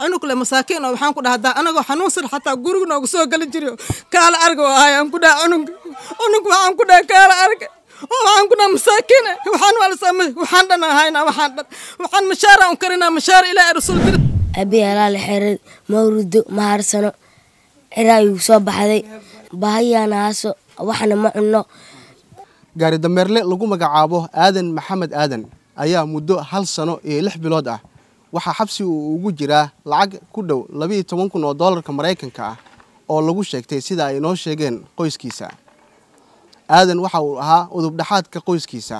anu kule masaakiin oo waxaan ku dhaha hadaa anagoo xanuunsan xataa guriga nooga soo gelin jiriyo kaala arga oo ahay aan ku dhaha cunug cunug waxaan ku dhaha kaala arga oo waxaan ku dhaha masaakiine waxaan waalsama waxaan dhan ahaynaa waxaan dhan waxaan mashaara un karinaa mashaara ilaahi rasuul dir abi alaale xerid mawrido ma harsano ciraayu soo baxday bahayaana haaso waxna ma cunno gaari dameerle lagu magacaabo aadan maxamed aadan ayaa muddo hal sano iyo lix bilood ah waxaa xabsi uu ugu jiraa lacag ku dhow labiiyo toban kun oo doolarka maraykanka ah oo lagu sheegtay sida ay noo sheegeen qoyskiisa aadan waxa uu ahaa udubdhaxaadka qoyskiisa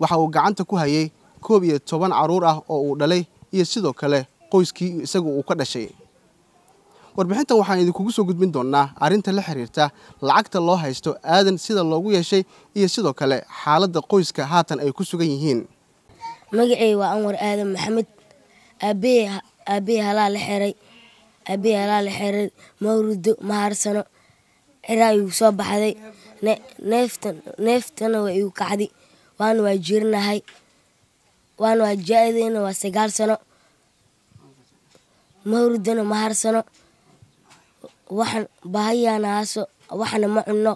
waxa uu gacanta ku hayay koob iyo toban caruur ah oo uu dhalay iyo sidoo kale qoyskii isagu uu ka dhashay warbixintan waxaan idinkugu soo gudbin doonnaa arrinta la xiriirta lacagta loo haysto aadan sida loogu yeeshay iyo sidoo kale xaaladda qoyska haatan ay ku sugan yihiin magacey waa anwar aadan maxamed Aabbahay halaa laxire mawrudo maharsano ciraa igu soo baxday neeftana waa igu kacday waana waajiranahay jaadina waa waa sagaal sano mawrudana maharsano bahayana haaso waxna ma cunno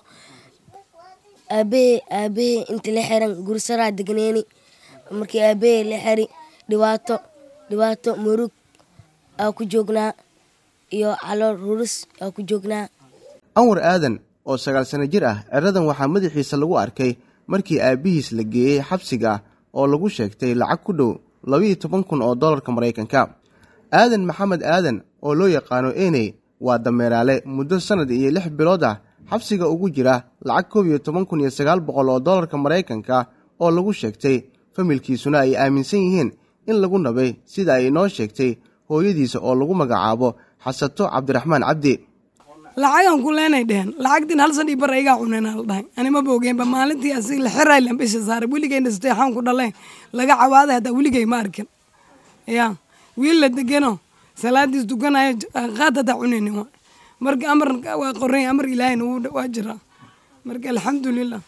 aabbahay inta xiran gursaraa degnayni markii aabbahay laxiri dhibaato dhibaato murug aa ku joognaa iyo calool rurus aa ku joognaa anwar aadan oo sagaal sano jir ah ceradan waxaa madaxiisa lagu arkay markii aabbihiis la geeyey xabsiga oo lagu sheegtay lacag ku dhow labaiyo toban kun oo dollarka maraykanka aadan maxamed aadan oo loo yaqaano eney waa dameeraale muddo sannad iyo lix bilood ah xabsiga ugu jira lacag koob iyo toban kun iyo sagaal boqol oo dollarka maraykanka oo lagu sheegtay familkiisuna ay aaminsan yihiin in lagu nabay sida ay inoo sheegtay hooyadiisa oo lagu magacaabo xasato cabdiraxmaan cabdi lacagan ku leenay dheheen lacagtiin hal san io bar cuneen ala anima boogeenba maalintii asig la xeray lambisha saaray weligeyna steexaan ku dhaleen laga cawaaday haddaa weligey ma arkin ya wiil la degeno salaadiis dukanayo qaad haddaa cuneynin marka amar waa qorey amar ilaahayna waa jiraa marka alxamdulilah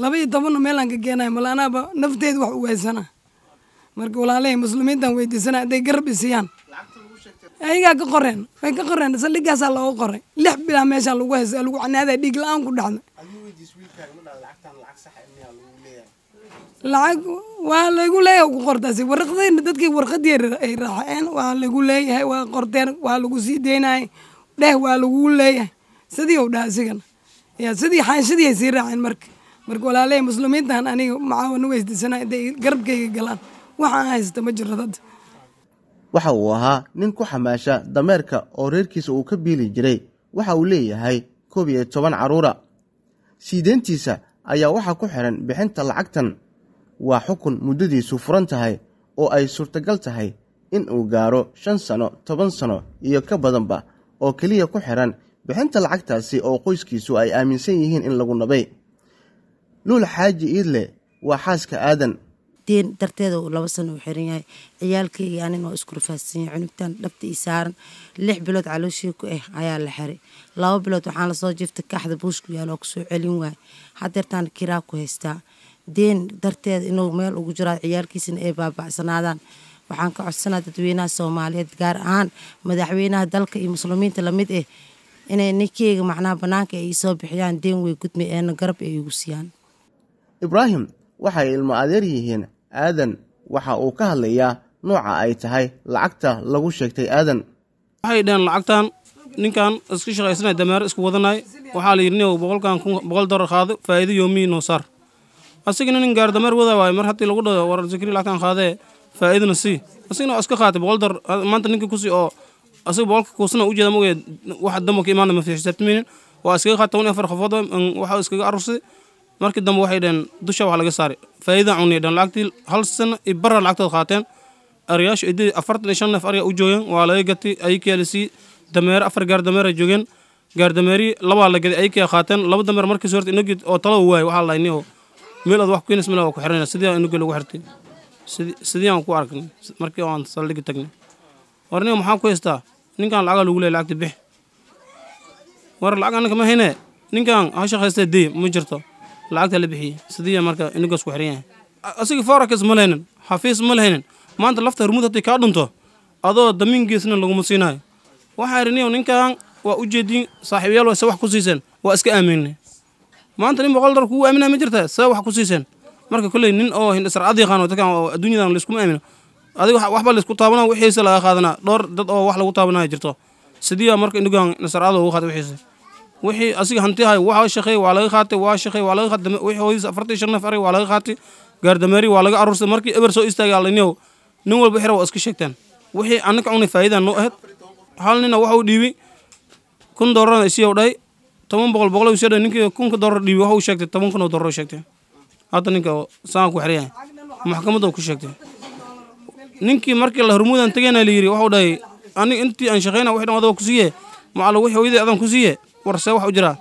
laba iyo tobanna meelaan ka geenayo mala nafteeda wax u weysana marka walaaley muslimiintan weydiisana hadday garab isiyaan ayagaa ka qoreen way ka qoreen saldhigaasaa looga qoray lix bilaa meeshaa lagu haysa lagu canaada dhiig la-aan ku dhacday lacag waa lagu leeyahay ku qortaas waraqdayna dadkii warqadii ay raaceen waa lagu leeyahay waa qorteen waa lagu sii deynayay dheh waa lagu leeyahay sidii u dhaha isigana ya sidii xaanshadii ay sii raaceen marka marka walaaley muslimiintan aniga macaawanu weysdiisana inday garabkayga galaan waxaan haysta ma jiro hadda waxa uu ahaa nin ku xamaasha dameerka oo reerkiisa uu ka biili jiray waxa uu leeyahay koob iyo toban carruura siideentiisa ayaa waxaa ku xiran bixinta lacagtan waa xukun muddadiisu furan tahay oo ay suurtagal tahay in uu gaaro shan sano toban sano iyo ka badanba oo keliya ku xiran bixinta lacagtaasi oo qoyskiisu ay aaminsan yihiin in lagu nabay luul xaaji iidle waa xaaska aadan deen darteeda laba labo sano uu xiran yahay ciyaalkayga anin waa cunugtan dhabta ii saaran lix bilood calooshii ku ah ayaa la xiray labo bilood waxaan lasoo jiiftay kaaxda buushku yaal oo kusoo celin waay hadeertaan kiraa ku haystaa deen darteeda inuu meel ugu jiraa ciyaalkiisana ay baabacsanaadaan waxaan ka codsanaa dadweynaha soomaaliyeed gaar ahaan madaxweynaha dalka iyo muslimiinta lamid ah eh, inay ninkeyga macnaha bannaanka ay iisoo bixiyaan deen wey gudmi eena garab ay igu siiyaan ibraahim waxay ilmo adeer yihiin aadan waxa uu ka hadlayaa nooca ay tahay lacagta lagu sheegtay aadan waxay dhaheen lacagtan ninkan iska shaqaysana damaare isku wadanay waxaa la yidhi niow boqolkan boqol dollar qaado faa'iido yoomii noo saar asagina nin gaar damaar wadaa waayo mar haddii lagu dhado war zikri lacagtan qaadee faa'iidana sii asagina iska qaatay boqol dollar maanta ninkii kusii oo asaga boqolka kuusana u jeeda moge waxa imaana ma fiix waa iskaga qaatay toban afar qofood waxa iskaga arursay markii dambe waxay dhaheen dusha waxa laga saari faa'iidaan cunniya dhan lacagtii hal sano i barra lacagtood qaateen ariyaashu idii afartan iyo shan neef ariga u joogeen waa laga gatay ayakiyaa dameere afar gaardameera joogeen gaardameerihii labaa la gaday ayakiyaa qaateen laba dameer markiis horta inagii oo talo waayay waxaa lahay niho meelaad wax keenis mila waa ku xirnayna sidii inagii lagu xirtay sidii aan ku arknay markii aan saldhigi tagnay war niga maxaan ku haystaa ninkan lacagaa lagu leeya lacagta bix war lacag annaka ma haynee ninkan ha shaqaystee dee ma jirto lacagta la bixiyey sidiiya marka inigoos ku xiran yahay asiga forakas ma lahaynin xafiis ma lahaynin maanta lafta hormuud haddii kaa dhunto adoo damiingeesna laguma siinayo waxaan iriniyow ninkan waa u jeediin saaxiibayaal waa se wax ku siiseen waa iska aaminnay maanta nin boqol dollar kugu aaminaya ma jirta see wax ku siiseen marka kolley nin oo hindhisracad yaqaan dadkan oo adduunyadan layskuma aamino adiga waxba laysku taabana wixiisa laga qaadanaa dhowr dad oo wax lagu taabanayo jirto sidii marka indigoan nasarcada ugu qaata wixiisa wixii asiga hanti ahay waa shaqeey waa laga qaatay waa shaqeey waa laga qaatay wixii hooyadiis afartan shan naf ari waa laga qaatay gaardamaari waa laga aruursaday markii eber soo istaagay aliniyow nin walba xira waa iska sheegtaan wixii annaka cunay faa'iidaan noo ahayd hal nina waxa uu dhiibay kun dollarna isiyow dhahay toban boqol boqol isiyo dhahay ninkii kunka dollar dhiibay waxa uu sheegtay toban kun oo dollar sheegtay hadda ninka saan ku xirayahay maxkamadda ku sheegtay ninkii markii la hormuudaan tagayna la yidhi waxa uu dhahay anig intii aan shaqaynaa wixii dhan adaba ku siiye macalla wixii hooyadii adan ku siiye warse wax u jira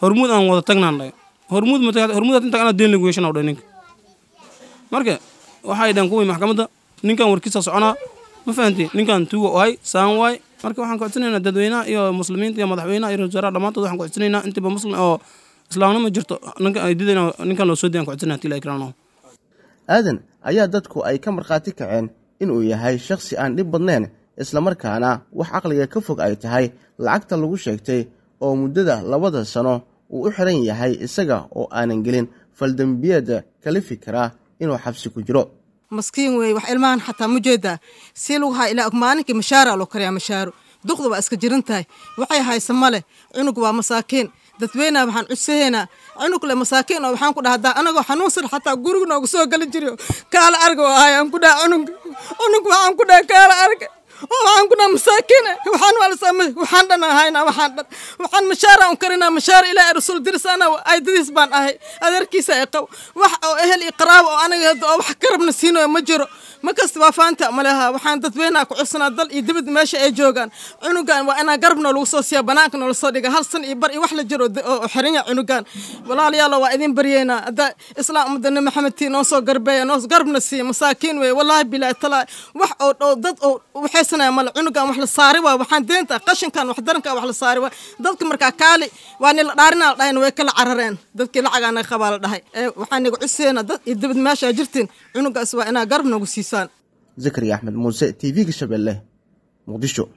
hormuud aan wada tagnaan dhahay hormuud hormuudaas intaa anaa deen lagu yeeshanaa dhahay ninka marka waxay dhahan kuwii maxkamadda ninkan warkiisa soconaa ma fahantiin ninkan tuuga ohay saan waay marka waxaan ku dadweynaha iyo muslimiinta iyo madaxweynaha iyo ra wasaaraha dhammaantood waxaan ku codsanaynaa muslim oo islaamnimo jirto ninkan ninkan loo soo dayaan ku tila ikraano aadan ayaa dadku ay ka markhaati kaceen inuu yahay shaksi aan dhib isla markaana wax caqliga ka fog ay tahay lacagta lagu sheegtay oo muddada labada sano uu u xiran yahay isaga oo aanan gelin faldembiyeed kala fikira inuu xabsi ku jiro maskiin wey wax ilmahan xataa ma jeedaa sii lagu haa ilaa maalinkii mashaara loo karayaa mashaaro duqda waa iska jirin tahay waxay haysa male cunug waa masaakiin dadweynaa waxaan cudsahaynaa le masaakiin oo waxaan ku dhaha daa anagoo xanuunsan xataa gurig noogu soo gelin jiriyo kaala arga oo ahay aan ku dhaha cunug cunug waxaan ku dhaha kaala arga waxaan ku dhahay masaakiine waxaan u alisama waxaan dhan ahaynaa waxaan dhan waxaan mashaaraan u karinaa mashaar ilaa rasuul diris ana aydadiis baan ahay adeerkiisa ay qabo wax oo ehel iyo qaraabo oo aniga hadda oo wax karabna siinayo ma jiro مكست وفان تأملها وحان تذبينا كعصنا الضل يدبد إيه ماشي أي جوغان عنوغان وانا قربنا الوصوصيا بناكنا الوصوصيا هل سن إبر إيه إيوح لجرو حرينيا عنوغان ولا لي الله وإذين برينا هذا إسلام مدن محمد تي نوصو قربيا نوص قربنا مساكين وي والله بلا تلا وح أو ضد أو وحسنا يا مال عنوغان وحل الصاري وحان دينتا قشن كان وحدرن كان وحل الصاري ضدك مركا كالي وانا لارنا لاين ويكال عررين ضدك لعقانا خبال دهي إيه وحان يقعسينا ضد يدبد ماشي جرتين عنوغان سوا انا قربنا وسيس dhegeysan zikri axmed muuse tv-ga shabeelle muqdisho